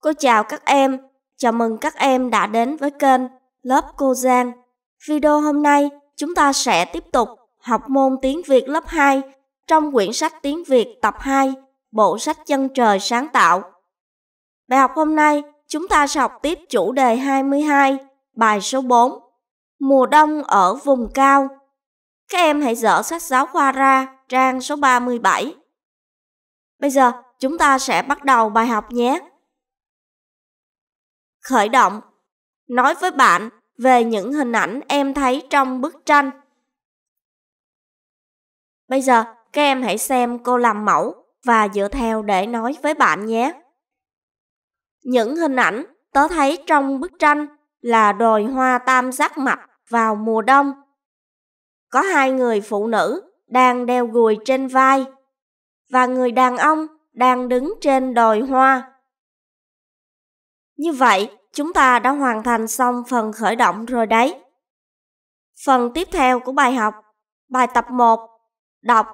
Cô chào các em, chào mừng các em đã đến với kênh Lớp Cô Giang. Video hôm nay chúng ta sẽ tiếp tục học môn tiếng Việt lớp 2 trong quyển sách tiếng Việt tập 2, bộ sách chân trời sáng tạo. Bài học hôm nay chúng ta sẽ học tiếp chủ đề 22, bài số 4, mùa đông ở vùng cao. Các em hãy dở sách giáo khoa ra trang số 37. Bây giờ chúng ta sẽ bắt đầu bài học nhé khởi động nói với bạn về những hình ảnh em thấy trong bức tranh bây giờ các em hãy xem cô làm mẫu và dựa theo để nói với bạn nhé những hình ảnh tớ thấy trong bức tranh là đồi hoa tam giác mạch vào mùa đông có hai người phụ nữ đang đeo gùi trên vai và người đàn ông đang đứng trên đồi hoa như vậy, chúng ta đã hoàn thành xong phần khởi động rồi đấy. Phần tiếp theo của bài học, bài tập 1, đọc.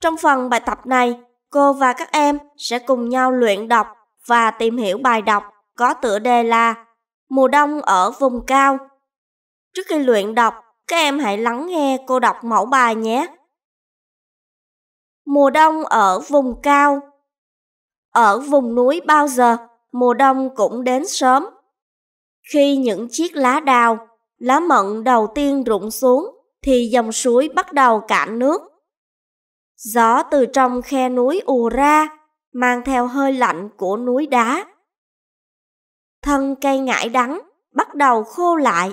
Trong phần bài tập này, cô và các em sẽ cùng nhau luyện đọc và tìm hiểu bài đọc có tựa đề là Mùa đông ở vùng cao. Trước khi luyện đọc, các em hãy lắng nghe cô đọc mẫu bài nhé. Mùa đông ở vùng cao. Ở vùng núi bao giờ mùa đông cũng đến sớm. Khi những chiếc lá đào, lá mận đầu tiên rụng xuống thì dòng suối bắt đầu cạn nước. Gió từ trong khe núi ùa ra, mang theo hơi lạnh của núi đá. Thân cây ngải đắng bắt đầu khô lại.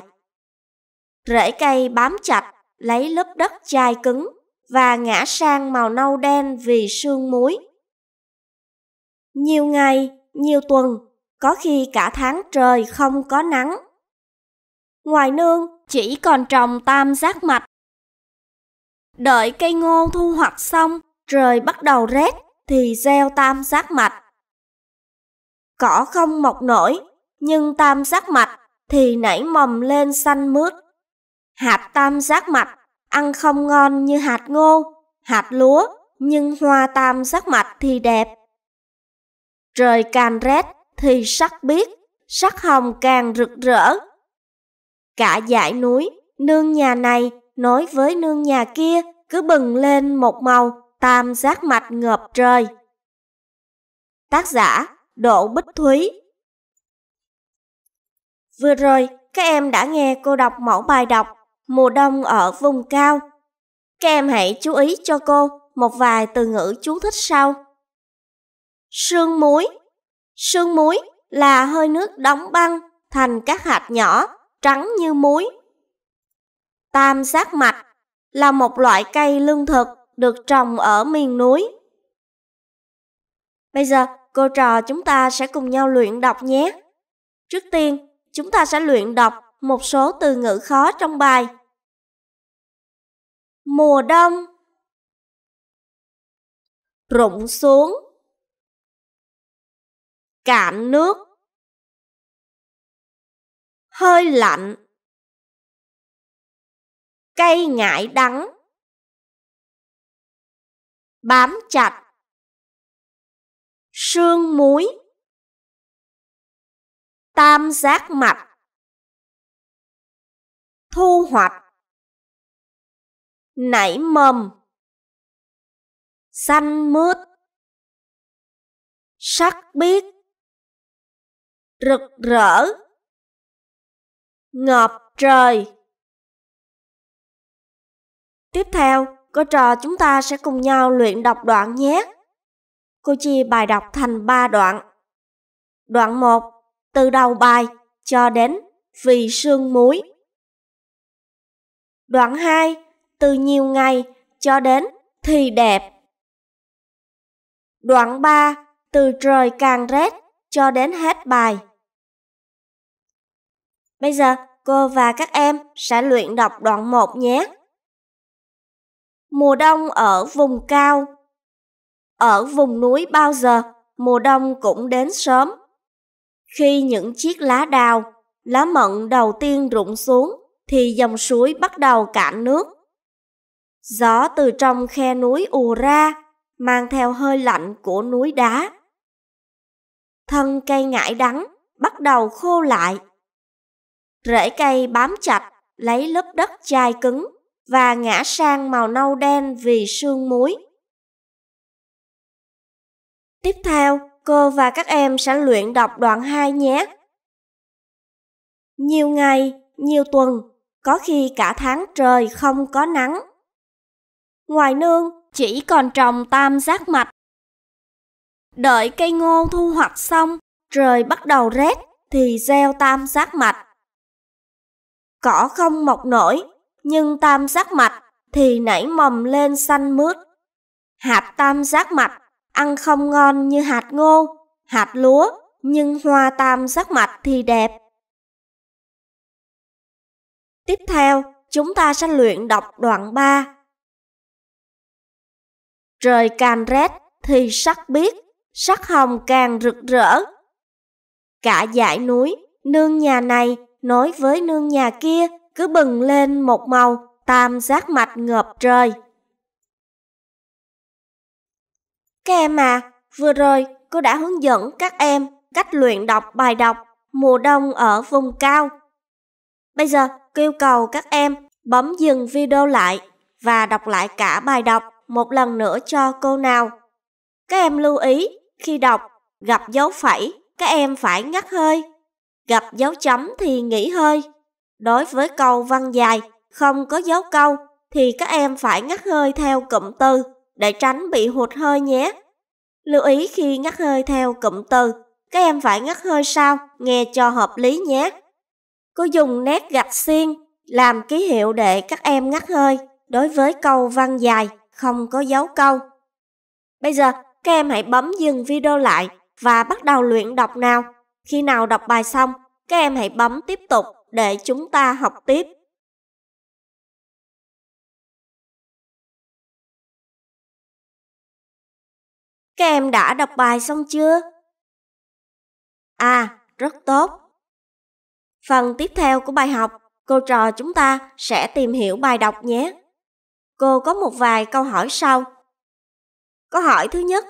Rễ cây bám chặt lấy lớp đất chai cứng và ngã sang màu nâu đen vì sương muối. Nhiều ngày, nhiều tuần, có khi cả tháng trời không có nắng. Ngoài nương chỉ còn trồng tam giác mạch. Đợi cây ngô thu hoạch xong, trời bắt đầu rét thì gieo tam giác mạch. Cỏ không mọc nổi, nhưng tam giác mạch thì nảy mầm lên xanh mướt. Hạt tam giác mạch ăn không ngon như hạt ngô, hạt lúa, nhưng hoa tam giác mạch thì đẹp. Trời càng rét thì sắc biếc, sắc hồng càng rực rỡ. Cả dãy núi, nương nhà này nói với nương nhà kia cứ bừng lên một màu tam giác mạch ngợp trời. Tác giả Đỗ Bích Thúy Vừa rồi, các em đã nghe cô đọc mẫu bài đọc Mùa đông ở vùng cao. Các em hãy chú ý cho cô một vài từ ngữ chú thích sau. Sương muối Sương muối là hơi nước đóng băng thành các hạt nhỏ trắng như muối. Tam giác mạch là một loại cây lương thực được trồng ở miền núi. Bây giờ, cô trò chúng ta sẽ cùng nhau luyện đọc nhé. Trước tiên, chúng ta sẽ luyện đọc một số từ ngữ khó trong bài. Mùa đông Rụng xuống cạn nước hơi lạnh cây ngải đắng bám chặt sương muối tam giác mạch thu hoạch nảy mầm xanh mướt sắc biết rực rỡ ngọt trời tiếp theo cô trò chúng ta sẽ cùng nhau luyện đọc đoạn nhé cô chia bài đọc thành ba đoạn đoạn một từ đầu bài cho đến vì sương muối đoạn hai từ nhiều ngày cho đến thì đẹp đoạn ba từ trời càng rét cho đến hết bài Bây giờ cô và các em sẽ luyện đọc đoạn 1 nhé. Mùa đông ở vùng cao Ở vùng núi bao giờ, mùa đông cũng đến sớm. Khi những chiếc lá đào, lá mận đầu tiên rụng xuống, thì dòng suối bắt đầu cạn nước. Gió từ trong khe núi ù ra, mang theo hơi lạnh của núi đá. Thân cây ngải đắng bắt đầu khô lại Rễ cây bám chặt, lấy lớp đất chai cứng và ngã sang màu nâu đen vì sương muối. Tiếp theo, cô và các em sẽ luyện đọc đoạn 2 nhé. Nhiều ngày, nhiều tuần, có khi cả tháng trời không có nắng. Ngoài nương, chỉ còn trồng tam giác mạch. Đợi cây ngô thu hoạch xong, trời bắt đầu rét thì gieo tam giác mạch cỏ không mọc nổi, nhưng tam giác mạch thì nảy mầm lên xanh mướt. Hạt tam giác mạch ăn không ngon như hạt ngô, hạt lúa, nhưng hoa tam giác mạch thì đẹp. Tiếp theo, chúng ta sẽ luyện đọc đoạn 3. Trời càng rét thì sắc biết, sắc hồng càng rực rỡ. Cả dải núi, nương nhà này nói với nương nhà kia cứ bừng lên một màu tam giác mạch ngợp trời. Các em à, vừa rồi cô đã hướng dẫn các em cách luyện đọc bài đọc mùa đông ở vùng cao. Bây giờ cô yêu cầu các em bấm dừng video lại và đọc lại cả bài đọc một lần nữa cho cô nào. Các em lưu ý khi đọc gặp dấu phẩy, các em phải ngắt hơi gặp dấu chấm thì nghỉ hơi. Đối với câu văn dài, không có dấu câu thì các em phải ngắt hơi theo cụm từ để tránh bị hụt hơi nhé. Lưu ý khi ngắt hơi theo cụm từ, các em phải ngắt hơi sao nghe cho hợp lý nhé. Cô dùng nét gạch xiên làm ký hiệu để các em ngắt hơi đối với câu văn dài không có dấu câu. Bây giờ các em hãy bấm dừng video lại và bắt đầu luyện đọc nào. Khi nào đọc bài xong, các em hãy bấm tiếp tục để chúng ta học tiếp. Các em đã đọc bài xong chưa? À, rất tốt. Phần tiếp theo của bài học, cô trò chúng ta sẽ tìm hiểu bài đọc nhé. Cô có một vài câu hỏi sau. Câu hỏi thứ nhất,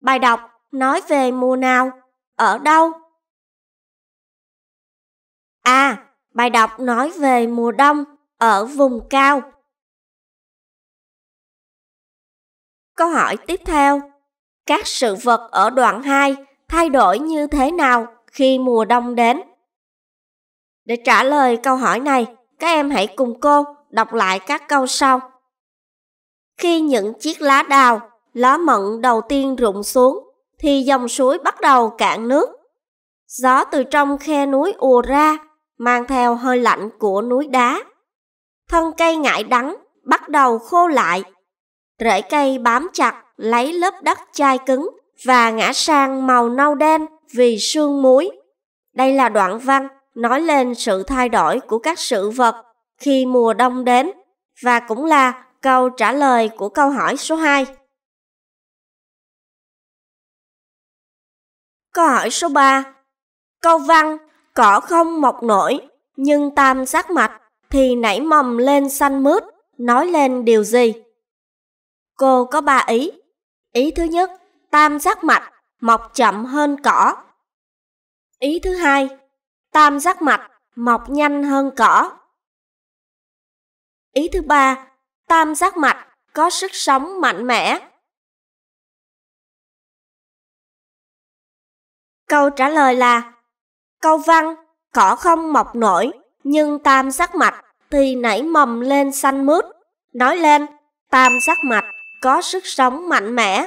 bài đọc nói về mùa nào, ở đâu À, bài đọc nói về mùa đông ở vùng cao. Câu hỏi tiếp theo. Các sự vật ở đoạn 2 thay đổi như thế nào khi mùa đông đến? Để trả lời câu hỏi này, các em hãy cùng cô đọc lại các câu sau. Khi những chiếc lá đào, lá mận đầu tiên rụng xuống, thì dòng suối bắt đầu cạn nước. Gió từ trong khe núi ùa ra, mang theo hơi lạnh của núi đá. Thân cây ngại đắng bắt đầu khô lại. Rễ cây bám chặt lấy lớp đất chai cứng và ngã sang màu nâu đen vì sương muối. Đây là đoạn văn nói lên sự thay đổi của các sự vật khi mùa đông đến và cũng là câu trả lời của câu hỏi số 2. Câu hỏi số 3. Câu văn cỏ không mọc nổi, nhưng tam giác mạch thì nảy mầm lên xanh mướt, nói lên điều gì? Cô có ba ý. Ý thứ nhất, tam giác mạch mọc chậm hơn cỏ. Ý thứ hai, tam giác mạch mọc nhanh hơn cỏ. Ý thứ ba, tam giác mạch có sức sống mạnh mẽ. Câu trả lời là Câu văn, cỏ không mọc nổi, nhưng tam giác mạch thì nảy mầm lên xanh mướt. Nói lên, tam giác mạch có sức sống mạnh mẽ.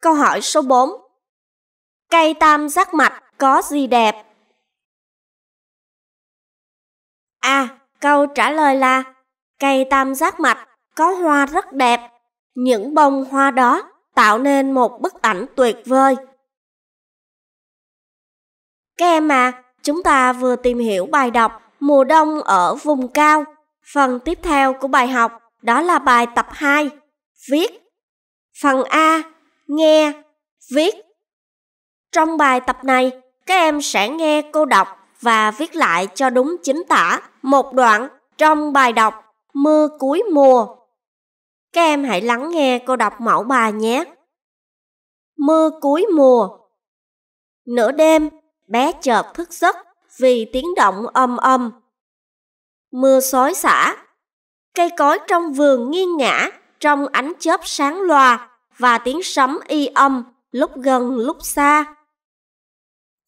Câu hỏi số 4 Cây tam giác mạch có gì đẹp? A. Câu trả lời là Cây tam giác mạch có hoa rất đẹp. Những bông hoa đó tạo nên một bức ảnh tuyệt vời. Các em à, chúng ta vừa tìm hiểu bài đọc Mùa đông ở vùng cao. Phần tiếp theo của bài học đó là bài tập 2, viết. Phần A, nghe, viết. Trong bài tập này, các em sẽ nghe cô đọc và viết lại cho đúng chính tả một đoạn trong bài đọc Mưa cuối mùa. Các em hãy lắng nghe cô đọc mẫu bài nhé. Mưa cuối mùa. Nửa đêm, Bé chợt thức giấc vì tiếng động âm âm. Mưa xối xả. Cây cối trong vườn nghiêng ngã trong ánh chớp sáng loà và tiếng sấm y âm lúc gần lúc xa.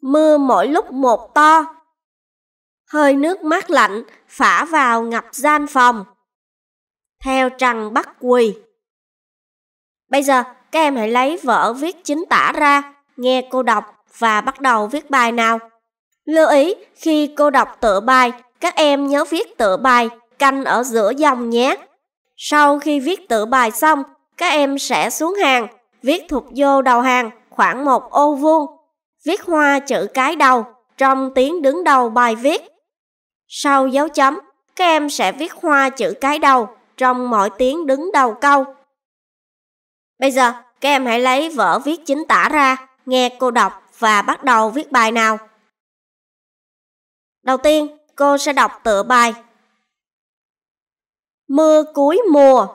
Mưa mỗi lúc một to. Hơi nước mát lạnh phả vào ngập gian phòng. Theo trăng bắt quỳ. Bây giờ các em hãy lấy vở viết chính tả ra, nghe cô đọc và bắt đầu viết bài nào. Lưu ý khi cô đọc tựa bài, các em nhớ viết tựa bài canh ở giữa dòng nhé. Sau khi viết tựa bài xong, các em sẽ xuống hàng, viết thuộc vô đầu hàng khoảng một ô vuông, viết hoa chữ cái đầu trong tiếng đứng đầu bài viết. Sau dấu chấm, các em sẽ viết hoa chữ cái đầu trong mỗi tiếng đứng đầu câu. Bây giờ, các em hãy lấy vở viết chính tả ra, nghe cô đọc và bắt đầu viết bài nào. Đầu tiên, cô sẽ đọc tựa bài. Mưa cuối mùa.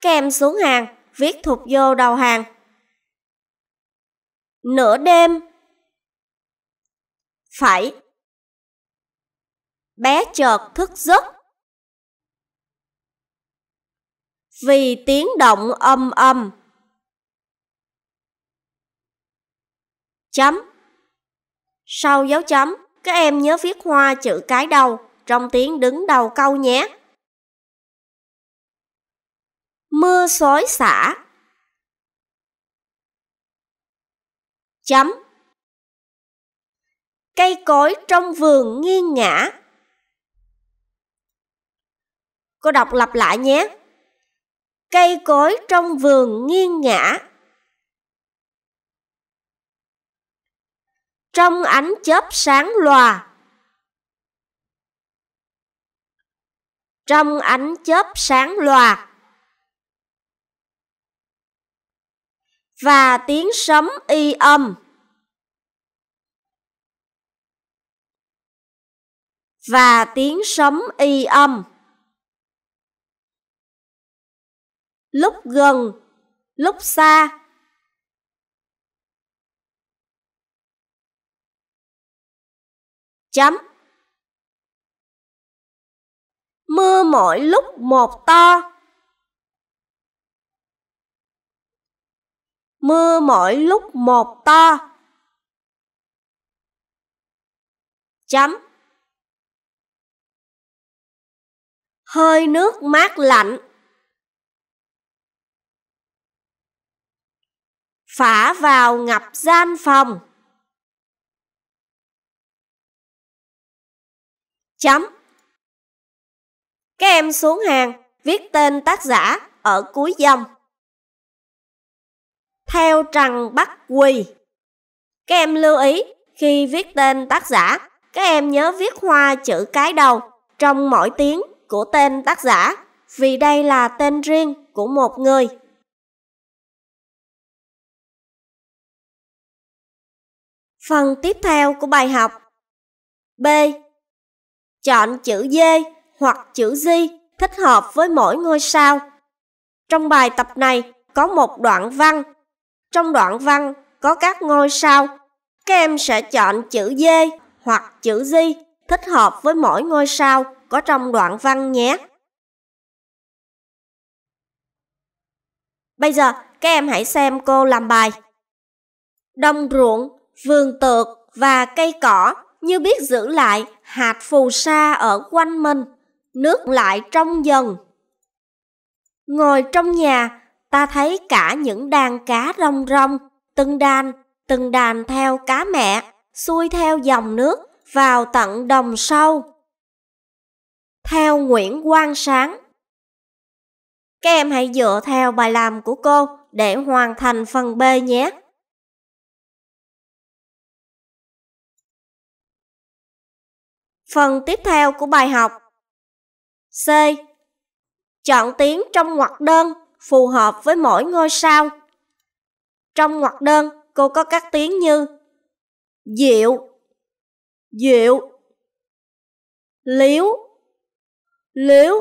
Các xuống hàng, viết thuộc vô đầu hàng. Nửa đêm. Phải. Bé chợt thức giấc. Vì tiếng động âm âm. Chấm. Sau dấu chấm, các em nhớ viết hoa chữ cái đầu trong tiếng đứng đầu câu nhé. Mưa xối xả. Chấm. Cây cối trong vườn nghiêng ngã. Cô đọc lặp lại nhé. Cây cối trong vườn nghiêng ngã. trong ánh chớp sáng lòa trong ánh chớp sáng lòa và tiếng sấm y âm và tiếng sấm y âm lúc gần lúc xa Chấm. Mưa mỗi lúc một to. Mưa mỗi lúc một to. Chấm. Hơi nước mát lạnh. Phả vào ngập gian phòng. Chấm. Các em xuống hàng, viết tên tác giả ở cuối dòng. Theo Trần Bắc Quỳ. Các em lưu ý khi viết tên tác giả, các em nhớ viết hoa chữ cái đầu trong mỗi tiếng của tên tác giả vì đây là tên riêng của một người. Phần tiếp theo của bài học B. Chọn chữ D hoặc chữ J thích hợp với mỗi ngôi sao. Trong bài tập này có một đoạn văn. Trong đoạn văn có các ngôi sao. Các em sẽ chọn chữ D hoặc chữ J thích hợp với mỗi ngôi sao có trong đoạn văn nhé. Bây giờ các em hãy xem cô làm bài. Đồng ruộng, vườn tược và cây cỏ như biết giữ lại hạt phù sa ở quanh mình, nước lại trong dần. Ngồi trong nhà, ta thấy cả những đàn cá rong rong, từng đàn, từng đàn theo cá mẹ, xuôi theo dòng nước vào tận đồng sâu. Theo Nguyễn Quang Sáng Các em hãy dựa theo bài làm của cô để hoàn thành phần B nhé. Phần tiếp theo của bài học C. Chọn tiếng trong ngoặc đơn phù hợp với mỗi ngôi sao. Trong ngoặc đơn, cô có các tiếng như Diệu Diệu Liếu Liếu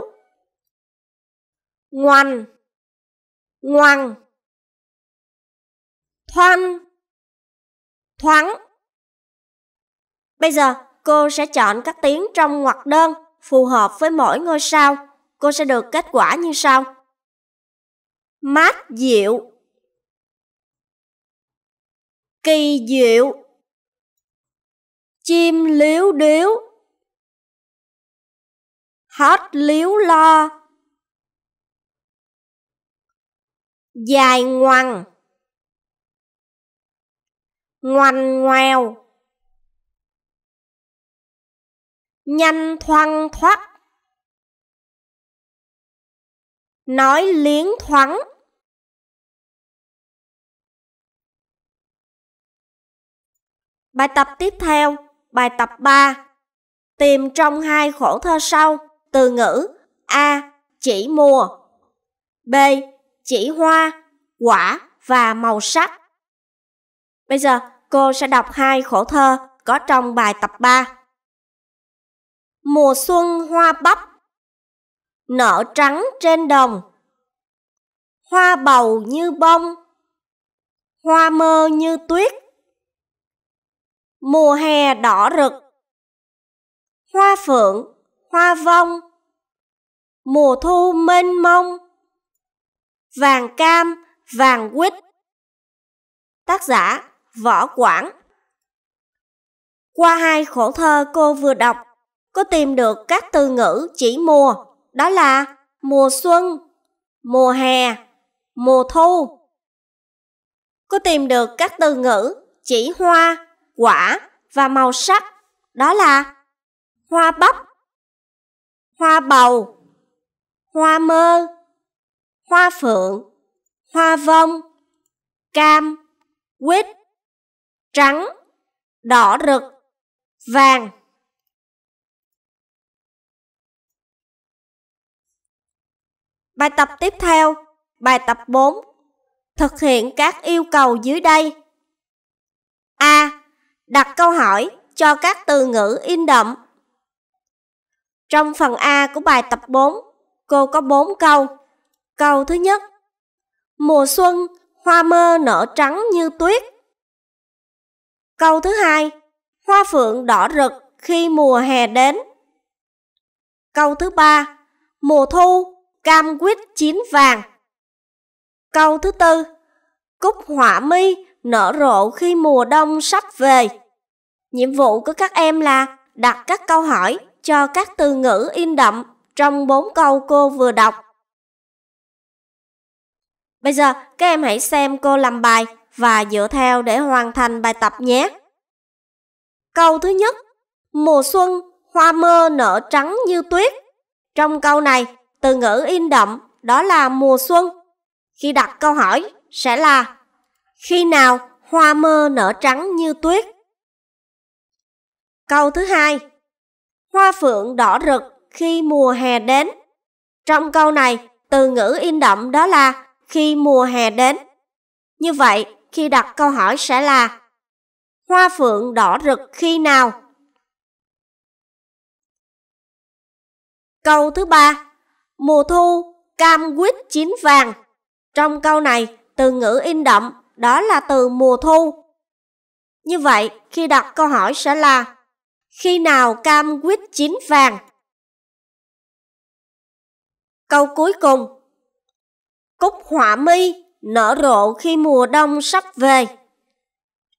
Ngoành Ngoằn Thoăn Thoáng Bây giờ cô sẽ chọn các tiếng trong ngoặc đơn phù hợp với mỗi ngôi sao. Cô sẽ được kết quả như sau. Mát diệu, Kỳ diệu Chim liếu điếu Hết liếu lo Dài ngoằn Ngoành ngoèo nhanh thoăn thoắt nói liến thoáng Bài tập tiếp theo, bài tập 3. Tìm trong hai khổ thơ sau từ ngữ A. Chỉ mùa B. Chỉ hoa, quả và màu sắc Bây giờ cô sẽ đọc hai khổ thơ có trong bài tập 3 mùa xuân hoa bắp, nở trắng trên đồng, hoa bầu như bông, hoa mơ như tuyết, mùa hè đỏ rực, hoa phượng, hoa vong, mùa thu mênh mông, vàng cam, vàng quýt. Tác giả Võ Quảng Qua hai khổ thơ cô vừa đọc, có tìm được các từ ngữ chỉ mùa, đó là mùa xuân, mùa hè, mùa thu. Có tìm được các từ ngữ chỉ hoa, quả và màu sắc, đó là hoa bắp, hoa bầu, hoa mơ, hoa phượng, hoa vông, cam, quýt, trắng, đỏ rực, vàng. Bài tập tiếp theo, bài tập 4. Thực hiện các yêu cầu dưới đây. A. Đặt câu hỏi cho các từ ngữ in đậm. Trong phần A của bài tập 4, cô có 4 câu. Câu thứ nhất. Mùa xuân, hoa mơ nở trắng như tuyết. Câu thứ hai. Hoa phượng đỏ rực khi mùa hè đến. Câu thứ ba. Mùa thu, cam quýt chín vàng. Câu thứ tư, cúc họa mi nở rộ khi mùa đông sắp về. Nhiệm vụ của các em là đặt các câu hỏi cho các từ ngữ in đậm trong bốn câu cô vừa đọc. Bây giờ các em hãy xem cô làm bài và dựa theo để hoàn thành bài tập nhé. Câu thứ nhất, mùa xuân hoa mơ nở trắng như tuyết. Trong câu này, từ ngữ in đậm đó là mùa xuân. Khi đặt câu hỏi sẽ là Khi nào hoa mơ nở trắng như tuyết? Câu thứ hai Hoa phượng đỏ rực khi mùa hè đến. Trong câu này, từ ngữ in đậm đó là khi mùa hè đến. Như vậy, khi đặt câu hỏi sẽ là Hoa phượng đỏ rực khi nào? Câu thứ ba Mùa thu, cam quýt chín vàng. Trong câu này, từ ngữ in đậm đó là từ mùa thu. Như vậy, khi đặt câu hỏi sẽ là Khi nào cam quýt chín vàng? Câu cuối cùng Cúc họa mi nở rộ khi mùa đông sắp về.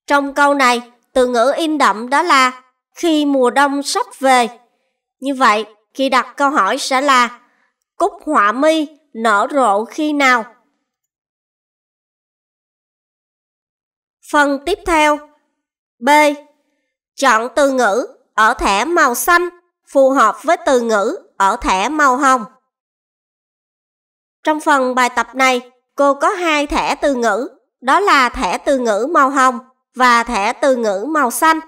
Trong câu này, từ ngữ in đậm đó là khi mùa đông sắp về. Như vậy, khi đặt câu hỏi sẽ là Cúc họa mi nở rộ khi nào? Phần tiếp theo B. Chọn từ ngữ ở thẻ màu xanh phù hợp với từ ngữ ở thẻ màu hồng. Trong phần bài tập này, cô có hai thẻ từ ngữ, đó là thẻ từ ngữ màu hồng và thẻ từ ngữ màu xanh.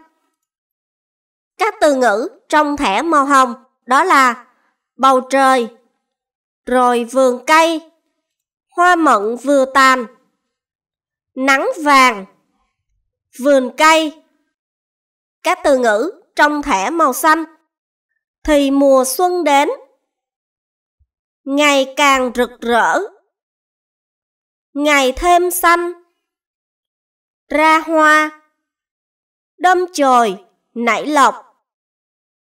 Các từ ngữ trong thẻ màu hồng đó là bầu trời, rồi vườn cây, hoa mận vừa tàn, nắng vàng, vườn cây. Các từ ngữ trong thẻ màu xanh thì mùa xuân đến ngày càng rực rỡ ngày thêm xanh ra hoa đâm chồi nảy lộc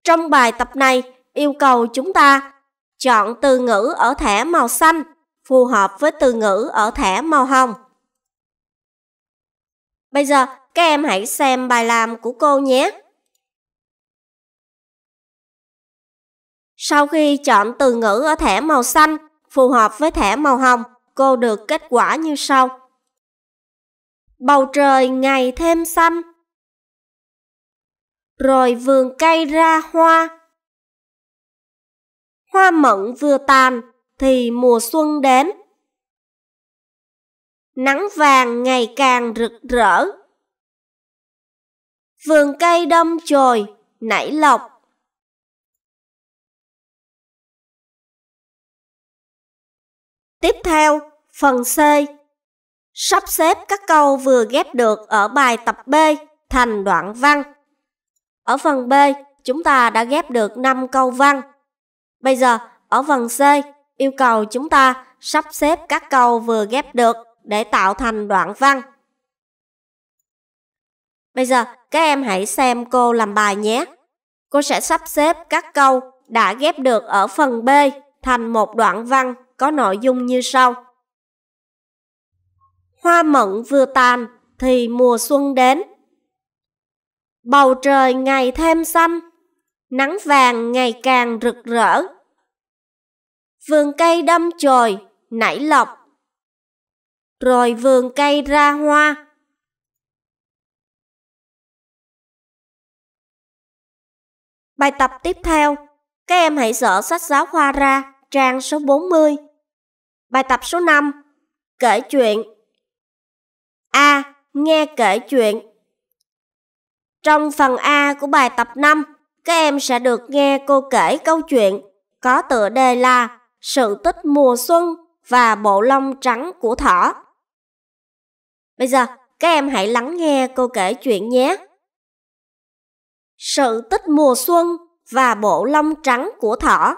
trong bài tập này yêu cầu chúng ta Chọn từ ngữ ở thẻ màu xanh phù hợp với từ ngữ ở thẻ màu hồng. Bây giờ, các em hãy xem bài làm của cô nhé. Sau khi chọn từ ngữ ở thẻ màu xanh phù hợp với thẻ màu hồng, cô được kết quả như sau. Bầu trời ngày thêm xanh. Rồi vườn cây ra hoa hoa mận vừa tàn thì mùa xuân đến. Nắng vàng ngày càng rực rỡ. Vườn cây đâm chồi, nảy lọc, Tiếp theo, phần C. Sắp xếp các câu vừa ghép được ở bài tập B thành đoạn văn. Ở phần B, chúng ta đã ghép được 5 câu văn Bây giờ, ở phần C, yêu cầu chúng ta sắp xếp các câu vừa ghép được để tạo thành đoạn văn. Bây giờ, các em hãy xem cô làm bài nhé. Cô sẽ sắp xếp các câu đã ghép được ở phần B thành một đoạn văn có nội dung như sau. Hoa mận vừa tàn thì mùa xuân đến. Bầu trời ngày thêm xanh, nắng vàng ngày càng rực rỡ. Vườn cây đâm chồi, nảy lọc, rồi vườn cây ra hoa. Bài tập tiếp theo, các em hãy dở sách giáo khoa ra, trang số 40. Bài tập số 5, kể chuyện. A. Nghe kể chuyện. Trong phần A của bài tập 5, các em sẽ được nghe cô kể câu chuyện có tựa đề là Sự tích mùa xuân và bộ lông trắng của thỏ. Bây giờ, các em hãy lắng nghe cô kể chuyện nhé. Sự tích mùa xuân và bộ lông trắng của thỏ.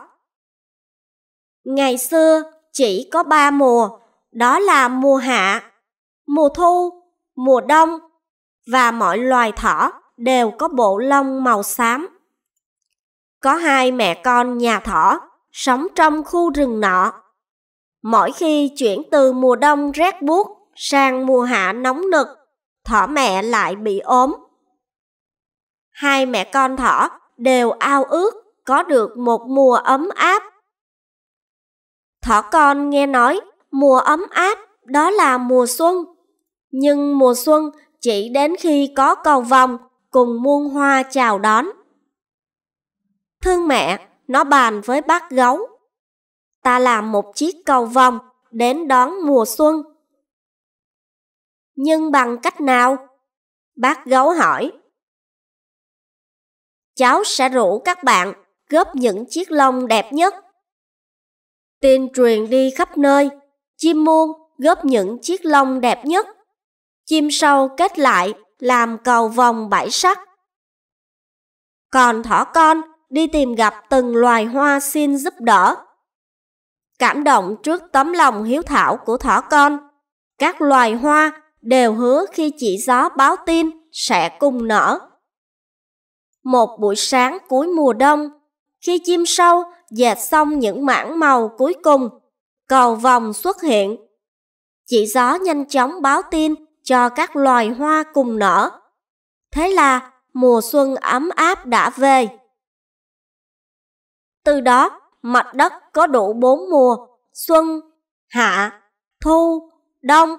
Ngày xưa chỉ có ba mùa, đó là mùa hạ, mùa thu, mùa đông và mọi loài thỏ đều có bộ lông màu xám. Có hai mẹ con nhà thỏ sống trong khu rừng nọ. Mỗi khi chuyển từ mùa đông rét buốt sang mùa hạ nóng nực, thỏ mẹ lại bị ốm. Hai mẹ con thỏ đều ao ước có được một mùa ấm áp. Thỏ con nghe nói mùa ấm áp đó là mùa xuân, nhưng mùa xuân chỉ đến khi có cầu vồng cùng muôn hoa chào đón. Thương mẹ, nó bàn với bác gấu. Ta làm một chiếc cầu vòng đến đón mùa xuân. Nhưng bằng cách nào? Bác gấu hỏi. Cháu sẽ rủ các bạn góp những chiếc lông đẹp nhất. Tin truyền đi khắp nơi, chim muôn góp những chiếc lông đẹp nhất. Chim sâu kết lại làm cầu vòng bảy sắc. Còn thỏ con đi tìm gặp từng loài hoa xin giúp đỡ. Cảm động trước tấm lòng hiếu thảo của thỏ con, các loài hoa đều hứa khi chỉ gió báo tin sẽ cùng nở. Một buổi sáng cuối mùa đông, khi chim sâu dệt xong những mảng màu cuối cùng, cầu vòng xuất hiện. Chỉ gió nhanh chóng báo tin cho các loài hoa cùng nở. Thế là mùa xuân ấm áp đã về. Từ đó, mặt đất có đủ bốn mùa, xuân, hạ, thu, đông.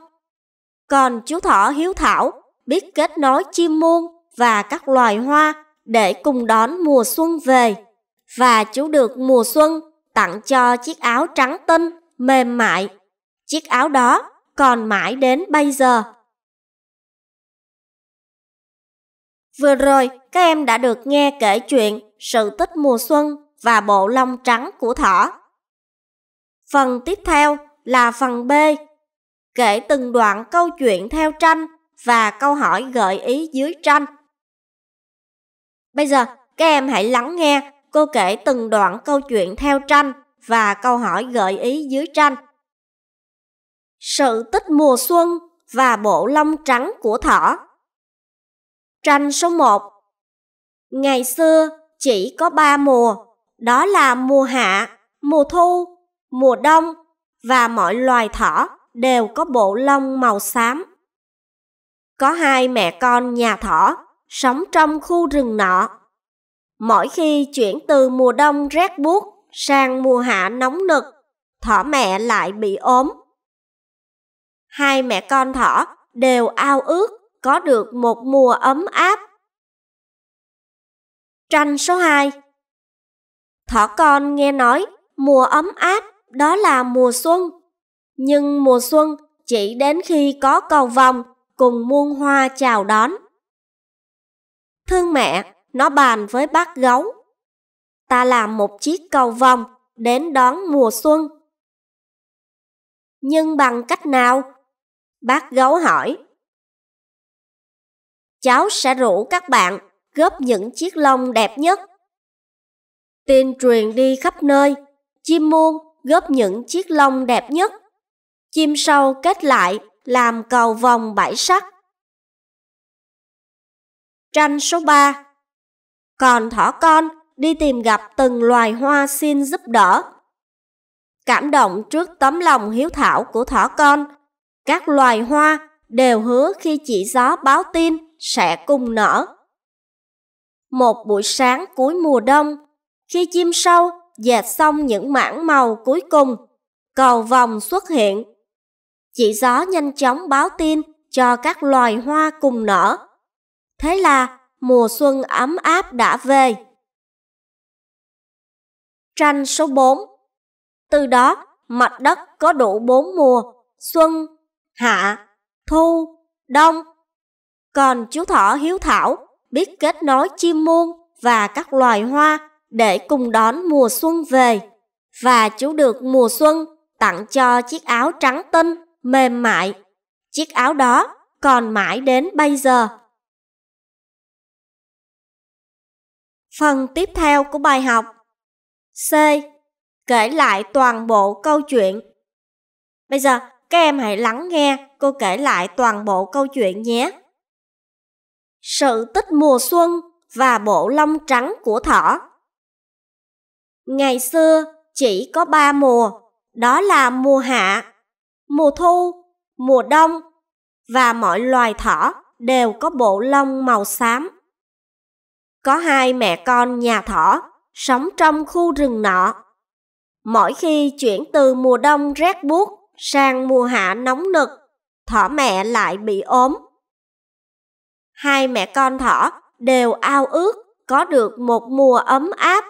Còn chú thỏ hiếu thảo biết kết nối chim muôn và các loài hoa để cùng đón mùa xuân về. Và chú được mùa xuân tặng cho chiếc áo trắng tinh, mềm mại. Chiếc áo đó còn mãi đến bây giờ. Vừa rồi, các em đã được nghe kể chuyện Sự tích mùa xuân và bộ lông trắng của thỏ. Phần tiếp theo là phần B. Kể từng đoạn câu chuyện theo tranh và câu hỏi gợi ý dưới tranh. Bây giờ, các em hãy lắng nghe cô kể từng đoạn câu chuyện theo tranh và câu hỏi gợi ý dưới tranh. Sự tích mùa xuân và bộ lông trắng của thỏ. Tranh số 1 Ngày xưa chỉ có ba mùa, đó là mùa hạ, mùa thu, mùa đông và mọi loài thỏ đều có bộ lông màu xám. Có hai mẹ con nhà thỏ sống trong khu rừng nọ. Mỗi khi chuyển từ mùa đông rét buốt sang mùa hạ nóng nực, thỏ mẹ lại bị ốm. Hai mẹ con thỏ đều ao ước có được một mùa ấm áp. Tranh số 2 Thỏ con nghe nói mùa ấm áp đó là mùa xuân. Nhưng mùa xuân chỉ đến khi có cầu vòng cùng muôn hoa chào đón. Thương mẹ, nó bàn với bác gấu. Ta làm một chiếc cầu vòng đến đón mùa xuân. Nhưng bằng cách nào? Bác gấu hỏi. Cháu sẽ rủ các bạn góp những chiếc lông đẹp nhất Tin truyền đi khắp nơi, chim muôn góp những chiếc lông đẹp nhất. Chim sâu kết lại làm cầu vòng bãi sắt. Tranh số 3 Còn thỏ con đi tìm gặp từng loài hoa xin giúp đỡ. Cảm động trước tấm lòng hiếu thảo của thỏ con, các loài hoa đều hứa khi chỉ gió báo tin sẽ cùng nở. Một buổi sáng cuối mùa đông, khi chim sâu dệt xong những mảng màu cuối cùng, cầu vòng xuất hiện. Chị gió nhanh chóng báo tin cho các loài hoa cùng nở. Thế là mùa xuân ấm áp đã về. Tranh số 4 Từ đó, mặt đất có đủ bốn mùa, xuân, hạ, thu, đông. Còn chú thỏ hiếu thảo biết kết nối chim muôn và các loài hoa để cùng đón mùa xuân về. Và chú được mùa xuân tặng cho chiếc áo trắng tinh, mềm mại. Chiếc áo đó còn mãi đến bây giờ. Phần tiếp theo của bài học C. Kể lại toàn bộ câu chuyện Bây giờ các em hãy lắng nghe cô kể lại toàn bộ câu chuyện nhé. Sự tích mùa xuân và bộ lông trắng của thỏ Ngày xưa chỉ có ba mùa, đó là mùa hạ, mùa thu, mùa đông và mọi loài thỏ đều có bộ lông màu xám. Có hai mẹ con nhà thỏ sống trong khu rừng nọ. Mỗi khi chuyển từ mùa đông rét buốt sang mùa hạ nóng nực, thỏ mẹ lại bị ốm. Hai mẹ con thỏ đều ao ước có được một mùa ấm áp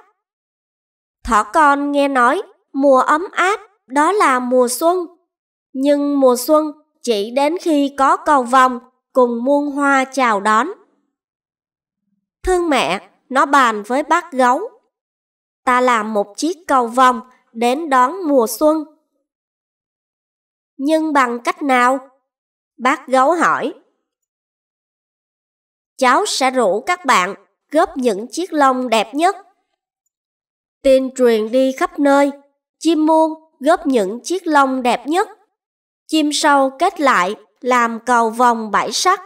Thỏ con nghe nói mùa ấm áp đó là mùa xuân. Nhưng mùa xuân chỉ đến khi có cầu vòng cùng muôn hoa chào đón. Thương mẹ, nó bàn với bác gấu. Ta làm một chiếc cầu vòng đến đón mùa xuân. Nhưng bằng cách nào? Bác gấu hỏi. Cháu sẽ rủ các bạn góp những chiếc lông đẹp nhất Tin truyền đi khắp nơi, chim muôn góp những chiếc lông đẹp nhất. Chim sâu kết lại làm cầu vòng bảy sắc.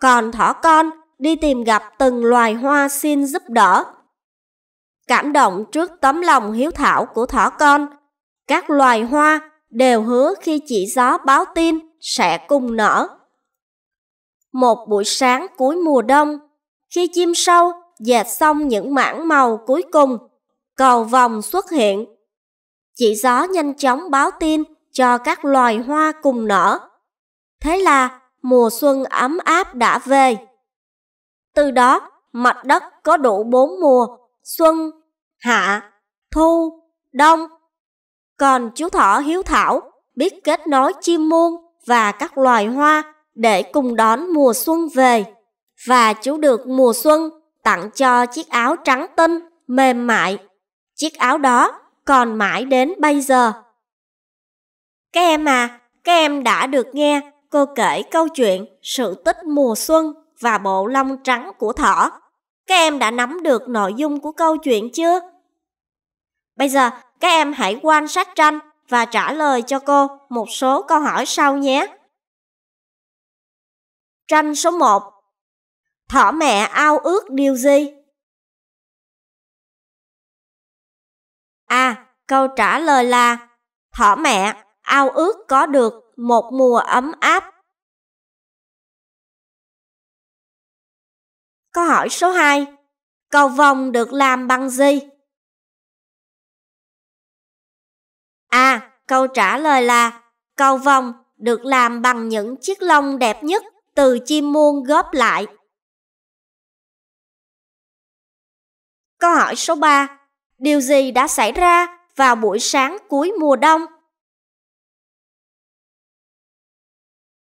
Còn thỏ con đi tìm gặp từng loài hoa xin giúp đỡ. Cảm động trước tấm lòng hiếu thảo của thỏ con, các loài hoa đều hứa khi chỉ gió báo tin sẽ cùng nở. Một buổi sáng cuối mùa đông, khi chim sâu dệt xong những mảng màu cuối cùng, cầu vòng xuất hiện. Chị gió nhanh chóng báo tin cho các loài hoa cùng nở. Thế là mùa xuân ấm áp đã về. Từ đó, mặt đất có đủ bốn mùa, xuân, hạ, thu, đông. Còn chú thỏ hiếu thảo biết kết nối chim muôn và các loài hoa để cùng đón mùa xuân về. Và chú được mùa xuân tặng cho chiếc áo trắng tinh, mềm mại Chiếc áo đó còn mãi đến bây giờ. Các em à, các em đã được nghe cô kể câu chuyện sự tích mùa xuân và bộ lông trắng của thỏ. Các em đã nắm được nội dung của câu chuyện chưa? Bây giờ, các em hãy quan sát tranh và trả lời cho cô một số câu hỏi sau nhé. Tranh số 1 Thỏ mẹ ao ước điều gì? À, câu trả lời là thỏ mẹ ao ước có được một mùa ấm áp. Câu hỏi số 2. Cầu vồng được làm bằng gì? À, câu trả lời là cầu vồng được làm bằng những chiếc lông đẹp nhất từ chim muôn góp lại. Câu hỏi số 3 điều gì đã xảy ra vào buổi sáng cuối mùa đông?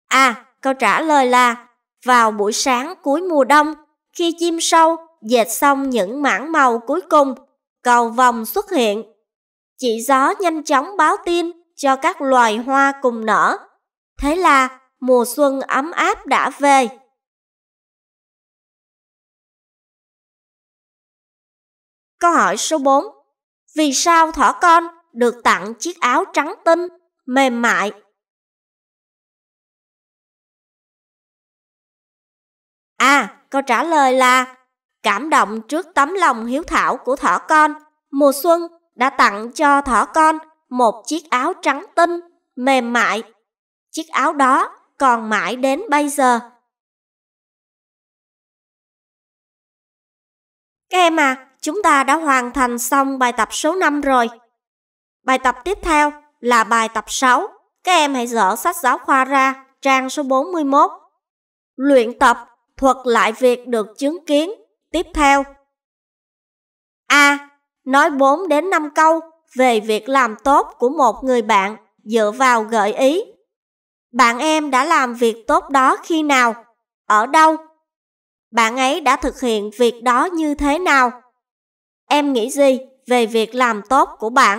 À, câu trả lời là vào buổi sáng cuối mùa đông, khi chim sâu dệt xong những mảng màu cuối cùng, cầu vòng xuất hiện. Chị gió nhanh chóng báo tin cho các loài hoa cùng nở. Thế là mùa xuân ấm áp đã về. Câu hỏi số 4. Vì sao thỏ con được tặng chiếc áo trắng tinh, mềm mại? À, câu trả lời là cảm động trước tấm lòng hiếu thảo của thỏ con, mùa xuân đã tặng cho thỏ con một chiếc áo trắng tinh, mềm mại. Chiếc áo đó còn mãi đến bây giờ. Các em à, chúng ta đã hoàn thành xong bài tập số 5 rồi. Bài tập tiếp theo là bài tập 6. Các em hãy dỡ sách giáo khoa ra, trang số 41. Luyện tập thuật lại việc được chứng kiến. Tiếp theo. A. Nói 4 đến 5 câu về việc làm tốt của một người bạn dựa vào gợi ý. Bạn em đã làm việc tốt đó khi nào? Ở đâu? Bạn ấy đã thực hiện việc đó như thế nào? em nghĩ gì về việc làm tốt của bạn.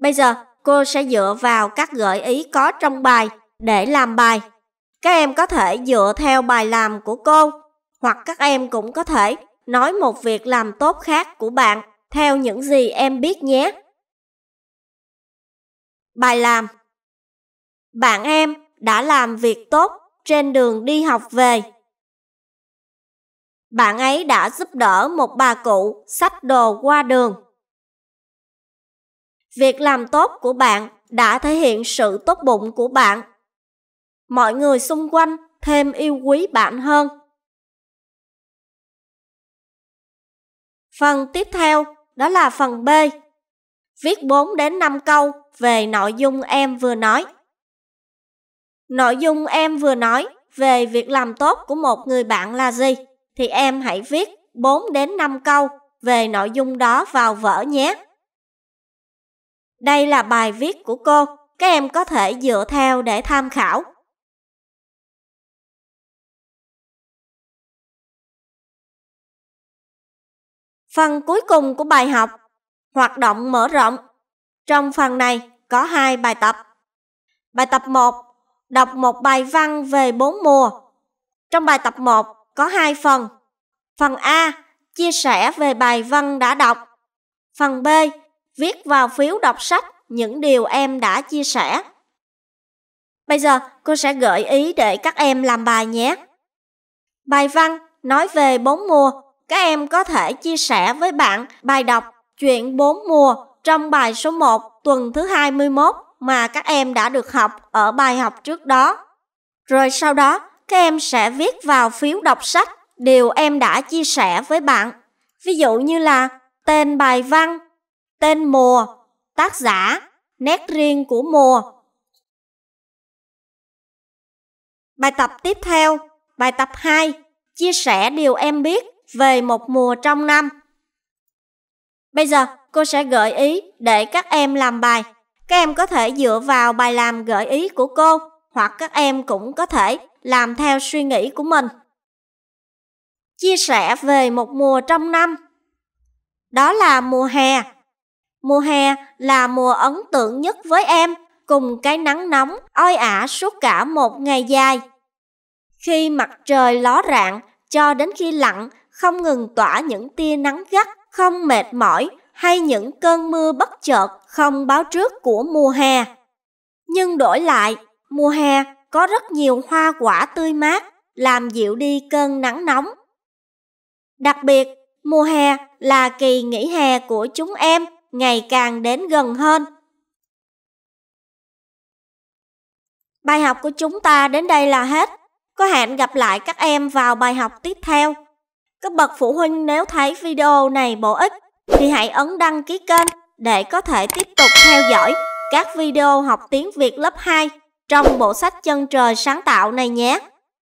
Bây giờ, cô sẽ dựa vào các gợi ý có trong bài để làm bài. Các em có thể dựa theo bài làm của cô, hoặc các em cũng có thể nói một việc làm tốt khác của bạn theo những gì em biết nhé. Bài làm Bạn em đã làm việc tốt trên đường đi học về. Bạn ấy đã giúp đỡ một bà cụ xách đồ qua đường. Việc làm tốt của bạn đã thể hiện sự tốt bụng của bạn. Mọi người xung quanh thêm yêu quý bạn hơn. Phần tiếp theo đó là phần B. Viết 4 đến 5 câu về nội dung em vừa nói. Nội dung em vừa nói về việc làm tốt của một người bạn là gì? thì em hãy viết 4 đến 5 câu về nội dung đó vào vở nhé. Đây là bài viết của cô, các em có thể dựa theo để tham khảo. Phần cuối cùng của bài học, hoạt động mở rộng. Trong phần này có hai bài tập. Bài tập 1, đọc một bài văn về bốn mùa. Trong bài tập 1, có hai phần. Phần A chia sẻ về bài văn đã đọc. Phần B viết vào phiếu đọc sách những điều em đã chia sẻ. Bây giờ cô sẽ gợi ý để các em làm bài nhé. Bài văn nói về bốn mùa, các em có thể chia sẻ với bạn bài đọc Chuyện bốn mùa trong bài số 1 tuần thứ 21 mà các em đã được học ở bài học trước đó. Rồi sau đó, các em sẽ viết vào phiếu đọc sách điều em đã chia sẻ với bạn. Ví dụ như là tên bài văn, tên mùa, tác giả, nét riêng của mùa. Bài tập tiếp theo, bài tập 2, chia sẻ điều em biết về một mùa trong năm. Bây giờ, cô sẽ gợi ý để các em làm bài. Các em có thể dựa vào bài làm gợi ý của cô hoặc các em cũng có thể làm theo suy nghĩ của mình. Chia sẻ về một mùa trong năm. Đó là mùa hè. Mùa hè là mùa ấn tượng nhất với em cùng cái nắng nóng oi ả suốt cả một ngày dài. Khi mặt trời ló rạng cho đến khi lặn không ngừng tỏa những tia nắng gắt, không mệt mỏi hay những cơn mưa bất chợt không báo trước của mùa hè. Nhưng đổi lại, Mùa hè có rất nhiều hoa quả tươi mát, làm dịu đi cơn nắng nóng. Đặc biệt, mùa hè là kỳ nghỉ hè của chúng em ngày càng đến gần hơn. Bài học của chúng ta đến đây là hết. Có hẹn gặp lại các em vào bài học tiếp theo. Các bậc phụ huynh nếu thấy video này bổ ích thì hãy ấn đăng ký kênh để có thể tiếp tục theo dõi các video học tiếng Việt lớp 2 trong bộ sách chân trời sáng tạo này nhé.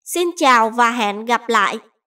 Xin chào và hẹn gặp lại!